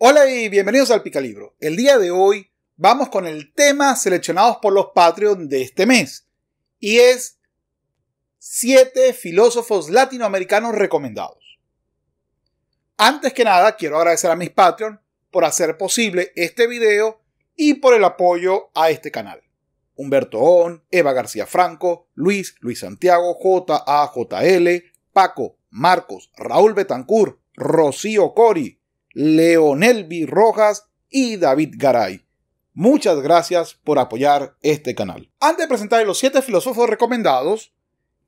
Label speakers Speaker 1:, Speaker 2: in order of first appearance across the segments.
Speaker 1: Hola y bienvenidos al Picalibro. El día de hoy vamos con el tema seleccionados por los Patreon de este mes y es 7 filósofos latinoamericanos recomendados. Antes que nada, quiero agradecer a mis Patreon por hacer posible este video y por el apoyo a este canal. Humberto On, Eva García Franco, Luis, Luis Santiago, JAJL, Paco, Marcos, Raúl Betancourt, Rocío Cori, Leonel B. Rojas y David Garay. Muchas gracias por apoyar este canal. Antes de presentar los 7 filósofos recomendados,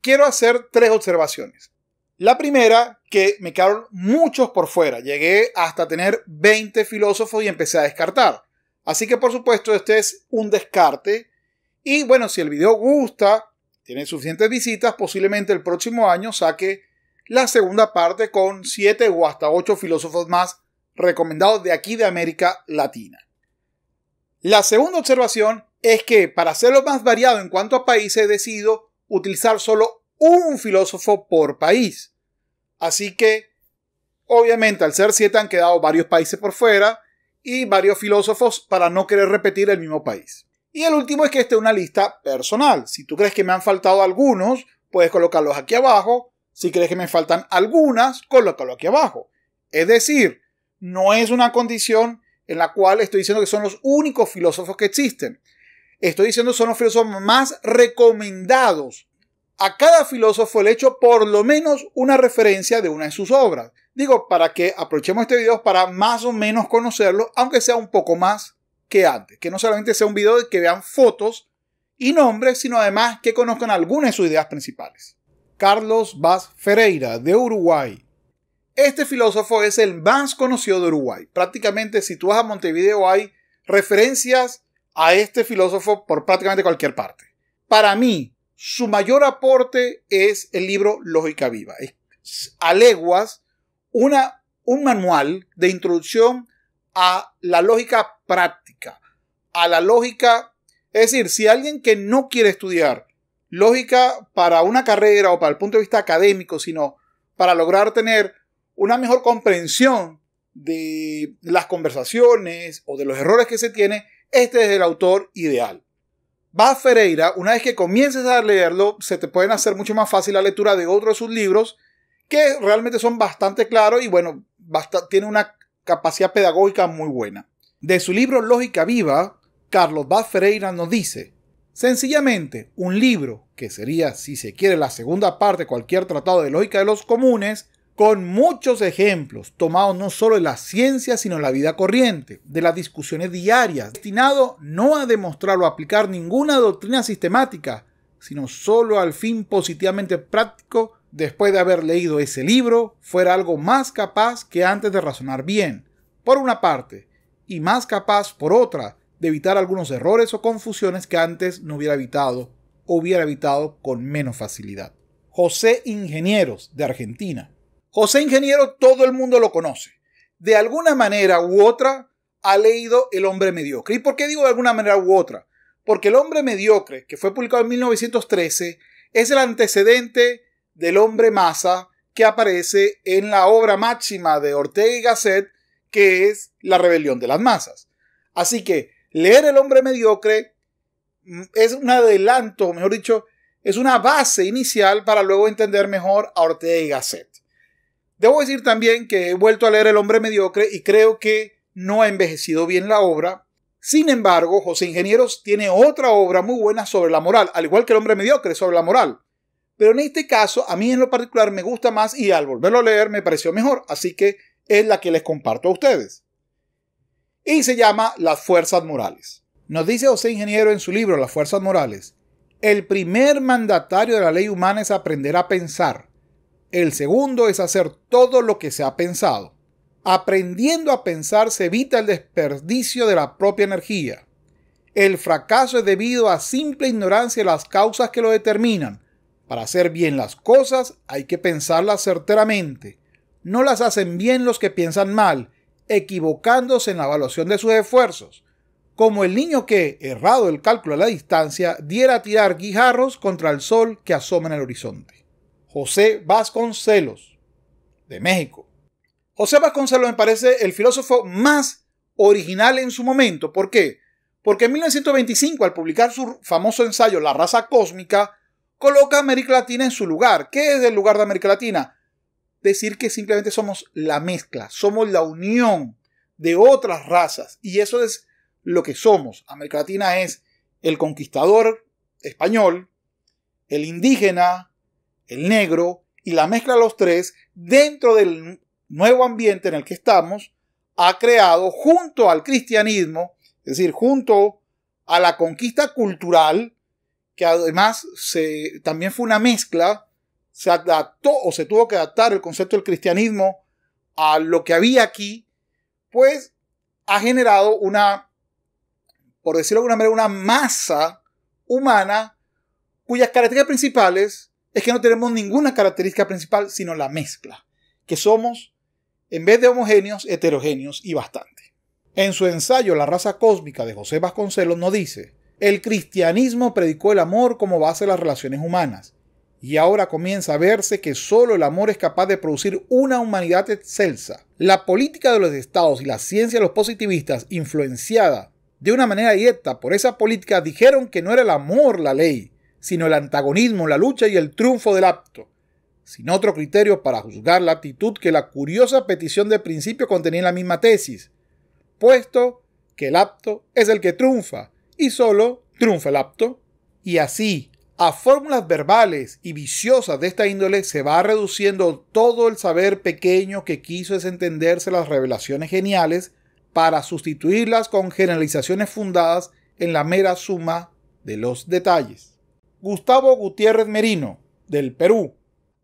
Speaker 1: quiero hacer tres observaciones. La primera, que me quedaron muchos por fuera. Llegué hasta tener 20 filósofos y empecé a descartar. Así que por supuesto este es un descarte. Y bueno, si el video gusta, tiene suficientes visitas, posiblemente el próximo año saque la segunda parte con 7 o hasta 8 filósofos más recomendado de aquí de América Latina. La segunda observación es que para hacerlo más variado en cuanto a países he decidido utilizar solo un filósofo por país. Así que, obviamente, al ser siete han quedado varios países por fuera y varios filósofos para no querer repetir el mismo país. Y el último es que es una lista personal. Si tú crees que me han faltado algunos, puedes colocarlos aquí abajo. Si crees que me faltan algunas, colócalo aquí abajo. Es decir, no es una condición en la cual estoy diciendo que son los únicos filósofos que existen. Estoy diciendo son los filósofos más recomendados. A cada filósofo le hecho por lo menos una referencia de una de sus obras. Digo, para que aprovechemos este video para más o menos conocerlo, aunque sea un poco más que antes. Que no solamente sea un video de que vean fotos y nombres, sino además que conozcan algunas de sus ideas principales. Carlos Vaz Ferreira, de Uruguay, este filósofo es el más conocido de Uruguay. Prácticamente si tú vas a Montevideo hay referencias a este filósofo por prácticamente cualquier parte. Para mí, su mayor aporte es el libro Lógica Viva. Es a leguas una, un manual de introducción a la lógica práctica, a la lógica... Es decir, si alguien que no quiere estudiar lógica para una carrera o para el punto de vista académico, sino para lograr tener una mejor comprensión de las conversaciones o de los errores que se tiene, este es el autor ideal. Bas Ferreira, una vez que comiences a leerlo, se te pueden hacer mucho más fácil la lectura de otros de sus libros, que realmente son bastante claros y bueno, tiene una capacidad pedagógica muy buena. De su libro Lógica Viva, Carlos Baz Ferreira nos dice, sencillamente, un libro, que sería, si se quiere, la segunda parte de cualquier tratado de lógica de los comunes, con muchos ejemplos tomados no solo de la ciencia, sino de la vida corriente, de las discusiones diarias, destinado no a demostrar o aplicar ninguna doctrina sistemática, sino solo al fin positivamente práctico, después de haber leído ese libro, fuera algo más capaz que antes de razonar bien, por una parte, y más capaz por otra, de evitar algunos errores o confusiones que antes no hubiera evitado, o hubiera evitado con menos facilidad. José Ingenieros, de Argentina. José Ingeniero todo el mundo lo conoce. De alguna manera u otra ha leído El hombre mediocre. ¿Y por qué digo de alguna manera u otra? Porque El hombre mediocre, que fue publicado en 1913, es el antecedente del hombre masa que aparece en la obra máxima de Ortega y Gasset, que es La rebelión de las masas. Así que leer El hombre mediocre mm, es un adelanto, mejor dicho, es una base inicial para luego entender mejor a Ortega y Gasset. Debo decir también que he vuelto a leer El hombre mediocre y creo que no ha envejecido bien la obra. Sin embargo, José Ingenieros tiene otra obra muy buena sobre la moral, al igual que El hombre mediocre sobre la moral. Pero en este caso, a mí en lo particular me gusta más y al volverlo a leer me pareció mejor, así que es la que les comparto a ustedes. Y se llama Las Fuerzas Morales. Nos dice José Ingeniero en su libro Las Fuerzas Morales, el primer mandatario de la ley humana es aprender a pensar el segundo es hacer todo lo que se ha pensado. Aprendiendo a pensar se evita el desperdicio de la propia energía. El fracaso es debido a simple ignorancia de las causas que lo determinan. Para hacer bien las cosas hay que pensarlas certeramente. No las hacen bien los que piensan mal, equivocándose en la evaluación de sus esfuerzos. Como el niño que, errado el cálculo a la distancia, diera a tirar guijarros contra el sol que asoma en el horizonte. José Vasconcelos, de México. José Vasconcelos me parece el filósofo más original en su momento. ¿Por qué? Porque en 1925, al publicar su famoso ensayo La raza cósmica, coloca a América Latina en su lugar. ¿Qué es el lugar de América Latina? Decir que simplemente somos la mezcla, somos la unión de otras razas. Y eso es lo que somos. América Latina es el conquistador español, el indígena, el negro y la mezcla de los tres dentro del nuevo ambiente en el que estamos ha creado junto al cristianismo, es decir, junto a la conquista cultural, que además se, también fue una mezcla, se adaptó o se tuvo que adaptar el concepto del cristianismo a lo que había aquí, pues ha generado una, por decirlo de alguna manera, una masa humana cuyas características principales es que no tenemos ninguna característica principal, sino la mezcla, que somos, en vez de homogéneos, heterogéneos y bastante. En su ensayo La raza cósmica de José Vasconcelos nos dice, el cristianismo predicó el amor como base de las relaciones humanas, y ahora comienza a verse que solo el amor es capaz de producir una humanidad excelsa. La política de los estados y la ciencia de los positivistas, influenciada de una manera directa por esa política, dijeron que no era el amor la ley, sino el antagonismo la lucha y el triunfo del apto, sin otro criterio para juzgar la actitud que la curiosa petición de principio contenía en la misma tesis, puesto que el apto es el que triunfa y solo triunfa el apto. Y así, a fórmulas verbales y viciosas de esta índole se va reduciendo todo el saber pequeño que quiso entenderse las revelaciones geniales para sustituirlas con generalizaciones fundadas en la mera suma de los detalles. Gustavo Gutiérrez Merino, del Perú.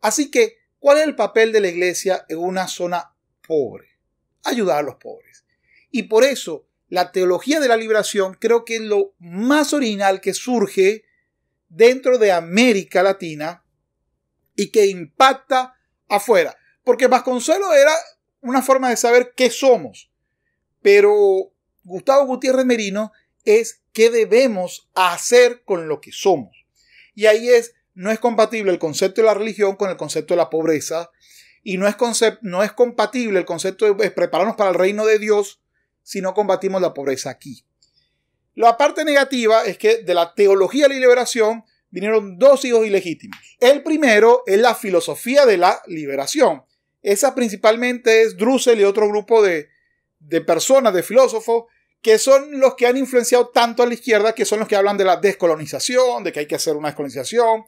Speaker 1: Así que, ¿cuál es el papel de la iglesia en una zona pobre? Ayudar a los pobres. Y por eso, la teología de la liberación creo que es lo más original que surge dentro de América Latina y que impacta afuera. Porque Vasconcelos era una forma de saber qué somos, pero Gustavo Gutiérrez Merino es qué debemos hacer con lo que somos. Y ahí es, no es compatible el concepto de la religión con el concepto de la pobreza. Y no es, no es compatible el concepto de prepararnos para el reino de Dios si no combatimos la pobreza aquí. La parte negativa es que de la teología de la liberación vinieron dos hijos ilegítimos. El primero es la filosofía de la liberación. Esa principalmente es Drussel y otro grupo de, de personas, de filósofos, que son los que han influenciado tanto a la izquierda, que son los que hablan de la descolonización, de que hay que hacer una descolonización,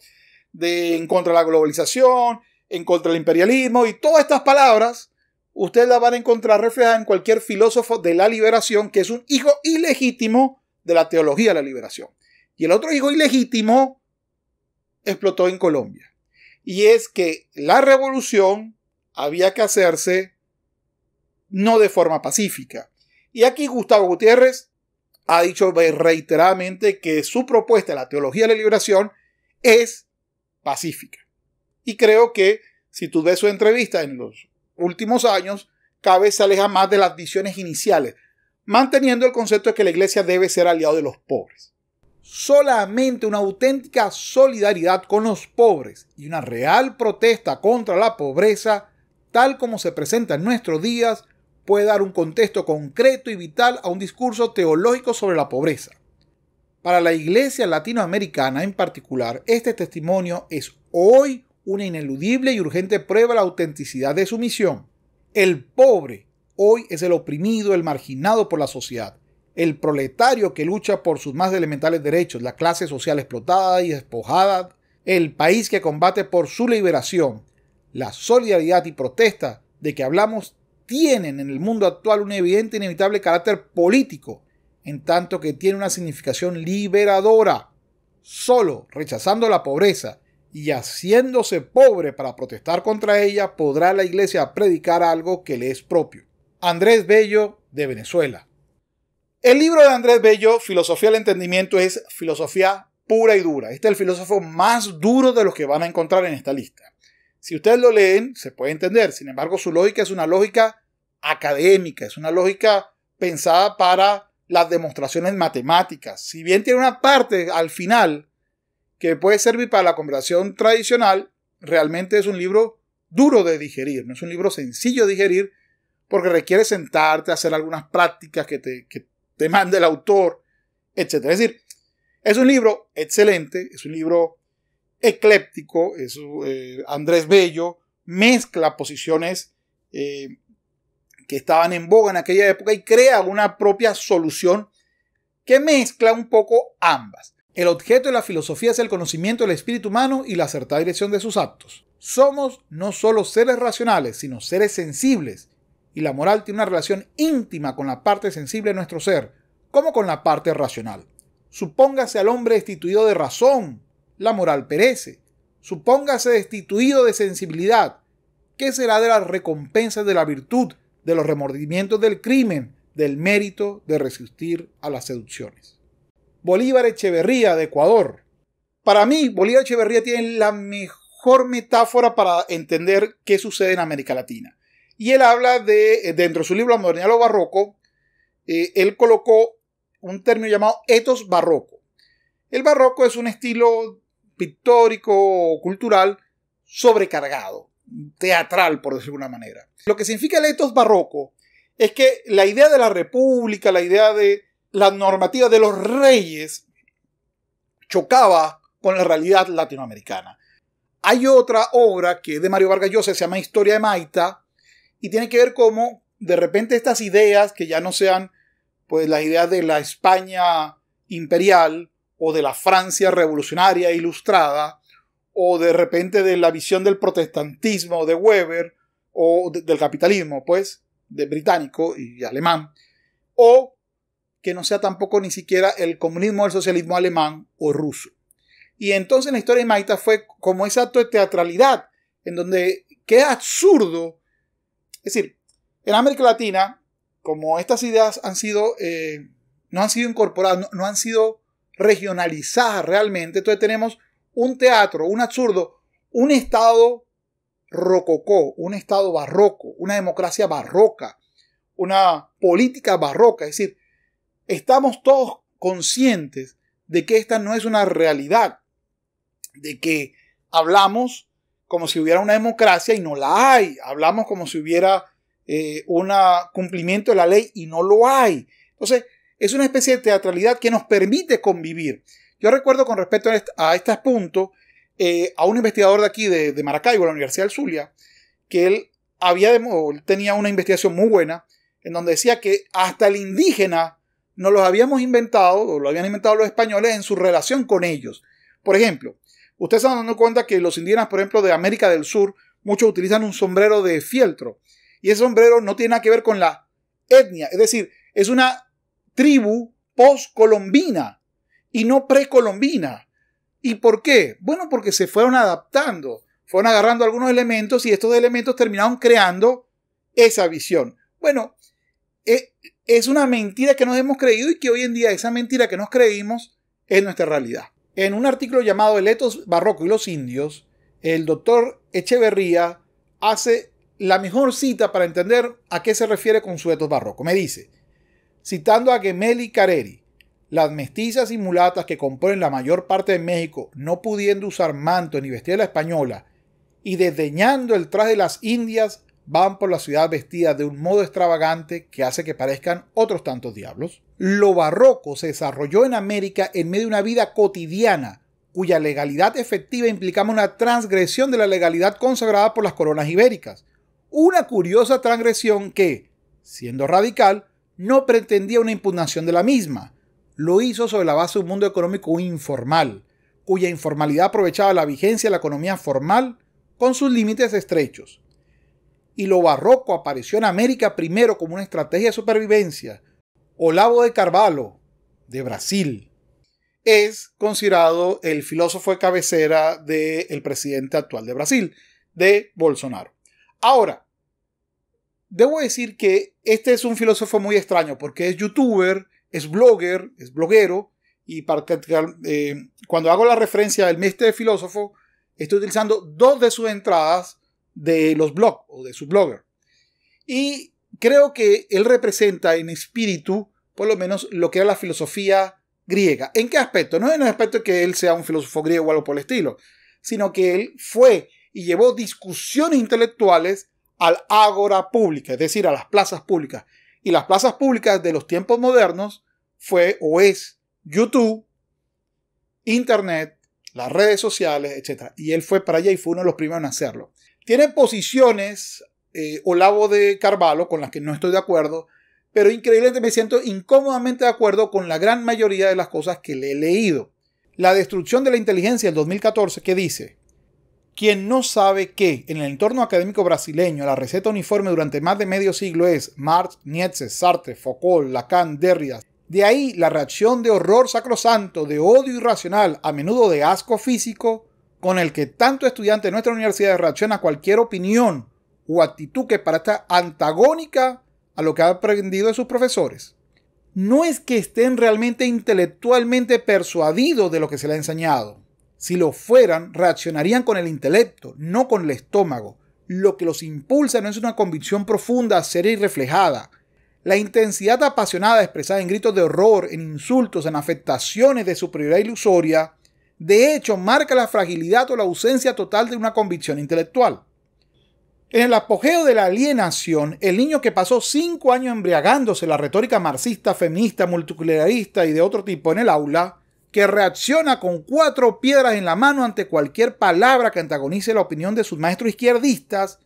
Speaker 1: de en contra de la globalización, en contra del imperialismo, y todas estas palabras ustedes las van a encontrar reflejadas en cualquier filósofo de la liberación, que es un hijo ilegítimo de la teología de la liberación. Y el otro hijo ilegítimo explotó en Colombia. Y es que la revolución había que hacerse no de forma pacífica, y aquí Gustavo Gutiérrez ha dicho reiteradamente que su propuesta, de la teología de la liberación, es pacífica. Y creo que si tú ves su entrevista en los últimos años, cada vez se aleja más de las visiones iniciales, manteniendo el concepto de que la iglesia debe ser aliado de los pobres. Solamente una auténtica solidaridad con los pobres y una real protesta contra la pobreza, tal como se presenta en nuestros días, puede dar un contexto concreto y vital a un discurso teológico sobre la pobreza. Para la Iglesia latinoamericana en particular, este testimonio es hoy una ineludible y urgente prueba de la autenticidad de su misión. El pobre hoy es el oprimido, el marginado por la sociedad, el proletario que lucha por sus más elementales derechos, la clase social explotada y despojada, el país que combate por su liberación. La solidaridad y protesta de que hablamos tienen en el mundo actual un evidente e inevitable carácter político, en tanto que tiene una significación liberadora. Solo rechazando la pobreza y haciéndose pobre para protestar contra ella, podrá la iglesia predicar algo que le es propio. Andrés Bello, de Venezuela. El libro de Andrés Bello, Filosofía del Entendimiento, es filosofía pura y dura. Este es el filósofo más duro de los que van a encontrar en esta lista. Si ustedes lo leen, se puede entender. Sin embargo, su lógica es una lógica académica, es una lógica pensada para las demostraciones matemáticas. Si bien tiene una parte al final que puede servir para la conversación tradicional, realmente es un libro duro de digerir, no es un libro sencillo de digerir, porque requiere sentarte, hacer algunas prácticas que te, que mande el autor, etc. Es decir, es un libro excelente, es un libro ecléptico, eh, Andrés Bello mezcla posiciones eh, que estaban en boga en aquella época y crea una propia solución que mezcla un poco ambas. El objeto de la filosofía es el conocimiento del espíritu humano y la acertada dirección de sus actos. Somos no solo seres racionales, sino seres sensibles, y la moral tiene una relación íntima con la parte sensible de nuestro ser, como con la parte racional. Supóngase al hombre destituido de razón, la moral perece. Supóngase destituido de sensibilidad. ¿Qué será de las recompensas de la virtud, de los remordimientos del crimen, del mérito de resistir a las seducciones? Bolívar Echeverría de Ecuador. Para mí, Bolívar Echeverría tiene la mejor metáfora para entender qué sucede en América Latina. Y él habla de, eh, dentro de su libro La modernidad lo barroco, eh, él colocó un término llamado etos barroco. El barroco es un estilo pictórico, cultural, sobrecargado, teatral, por decirlo de alguna manera. Lo que significa el etos barroco es que la idea de la república, la idea de la normativa de los reyes, chocaba con la realidad latinoamericana. Hay otra obra que es de Mario Vargas Llosa, se llama Historia de Maita, y tiene que ver cómo de repente estas ideas, que ya no sean pues las ideas de la España imperial, o de la Francia revolucionaria ilustrada, o de repente de la visión del protestantismo de Weber, o del capitalismo, pues, de británico y alemán, o que no sea tampoco ni siquiera el comunismo, o el socialismo alemán o ruso. Y entonces la historia de Maita fue como ese acto de teatralidad, en donde queda absurdo. Es decir, en América Latina, como estas ideas han sido, eh, no han sido incorporadas, no han sido regionalizada realmente. Entonces tenemos un teatro, un absurdo, un estado rococó, un estado barroco, una democracia barroca, una política barroca. Es decir, estamos todos conscientes de que esta no es una realidad, de que hablamos como si hubiera una democracia y no la hay, hablamos como si hubiera eh, un cumplimiento de la ley y no lo hay. Entonces, es una especie de teatralidad que nos permite convivir. Yo recuerdo con respecto a este punto eh, a un investigador de aquí, de, de, Maracaibo, la Universidad del Zulia, que él, había, él tenía una investigación muy buena en donde decía que hasta el indígena no los habíamos inventado, o lo habían inventado los españoles en su relación con ellos. Por ejemplo, ustedes están dando cuenta que los indígenas, por ejemplo, de América del Sur, muchos utilizan un sombrero de fieltro. Y ese sombrero no tiene nada que ver con la etnia. Es decir, es una tribu postcolombina y no precolombina. ¿Y por qué? Bueno, porque se fueron adaptando, fueron agarrando algunos elementos y estos elementos terminaron creando esa visión. Bueno, e, es una mentira que nos hemos creído y que hoy en día esa mentira que nos creímos es nuestra realidad. En un artículo llamado El etos barroco y los indios, el doctor Echeverría hace la mejor cita para entender a qué se refiere con su etos barroco. Me dice, citando a Gemeli Careri. Las mestizas y mulatas que componen la mayor parte de México, no pudiendo usar manto ni vestir la española, y desdeñando el traje de las indias, van por la ciudad vestidas de un modo extravagante que hace que parezcan otros tantos diablos. Lo barroco se desarrolló en América en medio de una vida cotidiana, cuya legalidad efectiva implicaba una transgresión de la legalidad consagrada por las coronas ibéricas. Una curiosa transgresión que, siendo radical, no pretendía una impugnación de la misma. Lo hizo sobre la base de un mundo económico informal, cuya informalidad aprovechaba la vigencia de la economía formal con sus límites estrechos. Y lo barroco apareció en América primero como una estrategia de supervivencia. Olavo de Carvalho, de Brasil, es considerado el filósofo de cabecera del presidente actual de Brasil, de Bolsonaro. Ahora, Debo decir que este es un filósofo muy extraño porque es youtuber, es blogger, es bloguero y para, eh, cuando hago la referencia del mestre filósofo estoy utilizando dos de sus entradas de los blogs o de su blogger. Y creo que él representa en espíritu por lo menos lo que era la filosofía griega. ¿En qué aspecto? No en el aspecto de que él sea un filósofo griego o algo por el estilo, sino que él fue y llevó discusiones intelectuales al ágora pública, es decir, a las plazas públicas. Y las plazas públicas de los tiempos modernos fue o es YouTube, Internet, las redes sociales, etc. Y él fue para allá y fue uno de los primeros en hacerlo. Tiene posiciones, eh, Olavo de Carvalho, con las que no estoy de acuerdo, pero increíblemente me siento incómodamente de acuerdo con la gran mayoría de las cosas que le he leído. La destrucción de la inteligencia en 2014, que dice, quien no sabe que en el entorno académico brasileño la receta uniforme durante más de medio siglo es Marx, Nietzsche, Sartre, Foucault, Lacan, Derrida. De ahí la reacción de horror sacrosanto, de odio irracional, a menudo de asco físico, con el que tanto estudiante de nuestra universidad reacciona a cualquier opinión o actitud que parezca antagónica a lo que ha aprendido de sus profesores. No es que estén realmente intelectualmente persuadidos de lo que se le ha enseñado, si lo fueran, reaccionarían con el intelecto, no con el estómago. Lo que los impulsa no es una convicción profunda, seria y reflejada. La intensidad apasionada expresada en gritos de horror, en insultos, en afectaciones de superioridad ilusoria, de hecho marca la fragilidad o la ausencia total de una convicción intelectual. En el apogeo de la alienación, el niño que pasó cinco años embriagándose la retórica marxista, feminista, multiculturalista y de otro tipo en el aula, que reacciona con cuatro piedras en la mano ante cualquier palabra que antagonice la opinión de sus maestros izquierdistas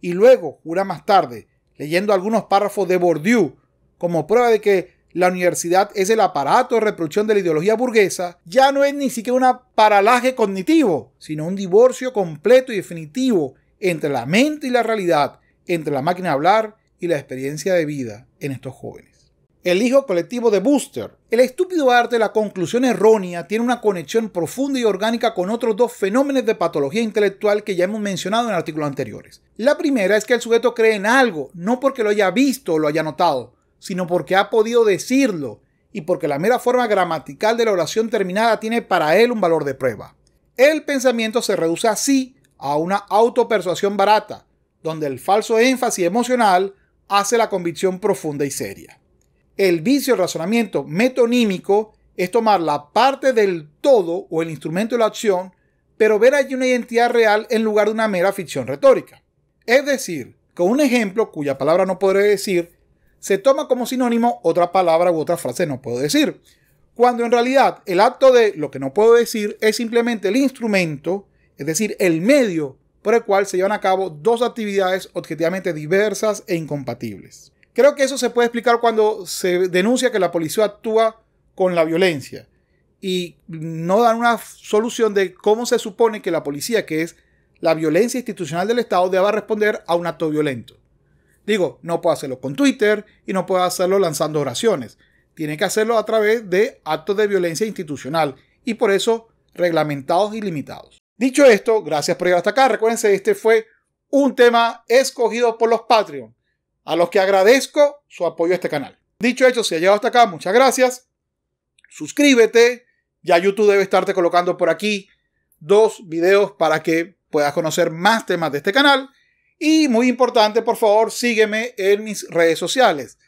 Speaker 1: y luego jura más tarde, leyendo algunos párrafos de Bourdieu, como prueba de que la universidad es el aparato de reproducción de la ideología burguesa, ya no es ni siquiera un paralaje cognitivo, sino un divorcio completo y definitivo entre la mente y la realidad, entre la máquina de hablar y la experiencia de vida en estos jóvenes el hijo colectivo de Booster. El estúpido arte de la conclusión errónea tiene una conexión profunda y orgánica con otros dos fenómenos de patología intelectual que ya hemos mencionado en artículos anteriores. La primera es que el sujeto cree en algo, no porque lo haya visto o lo haya notado, sino porque ha podido decirlo y porque la mera forma gramatical de la oración terminada tiene para él un valor de prueba. El pensamiento se reduce así a una autopersuasión barata, donde el falso énfasis emocional hace la convicción profunda y seria. El vicio del razonamiento metonímico es tomar la parte del todo o el instrumento de la acción, pero ver allí una identidad real en lugar de una mera ficción retórica. Es decir, con un ejemplo cuya palabra no podré decir, se toma como sinónimo otra palabra u otra frase no puedo decir, cuando en realidad el acto de lo que no puedo decir es simplemente el instrumento, es decir, el medio por el cual se llevan a cabo dos actividades objetivamente diversas e incompatibles. Creo que eso se puede explicar cuando se denuncia que la policía actúa con la violencia y no dan una solución de cómo se supone que la policía, que es la violencia institucional del Estado, deba responder a un acto violento. Digo, no puede hacerlo con Twitter y no puede hacerlo lanzando oraciones. Tiene que hacerlo a través de actos de violencia institucional y por eso reglamentados y limitados. Dicho esto, gracias por llegar hasta acá. que este fue un tema escogido por los Patreon a los que agradezco su apoyo a este canal. Dicho hecho, si ha llegado hasta acá, muchas gracias. Suscríbete. Ya YouTube debe estarte colocando por aquí dos videos para que puedas conocer más temas de este canal. Y muy importante, por favor, sígueme en mis redes sociales.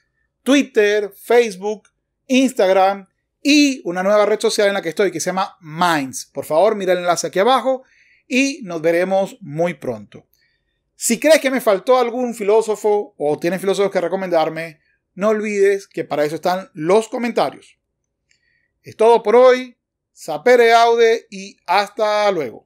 Speaker 1: Twitter, Facebook, Instagram y una nueva red social en la que estoy que se llama Minds. Por favor, mira el enlace aquí abajo y nos veremos muy pronto. Si crees que me faltó algún filósofo o tienes filósofos que recomendarme, no olvides que para eso están los comentarios. Es todo por hoy. Sapere aude y hasta luego.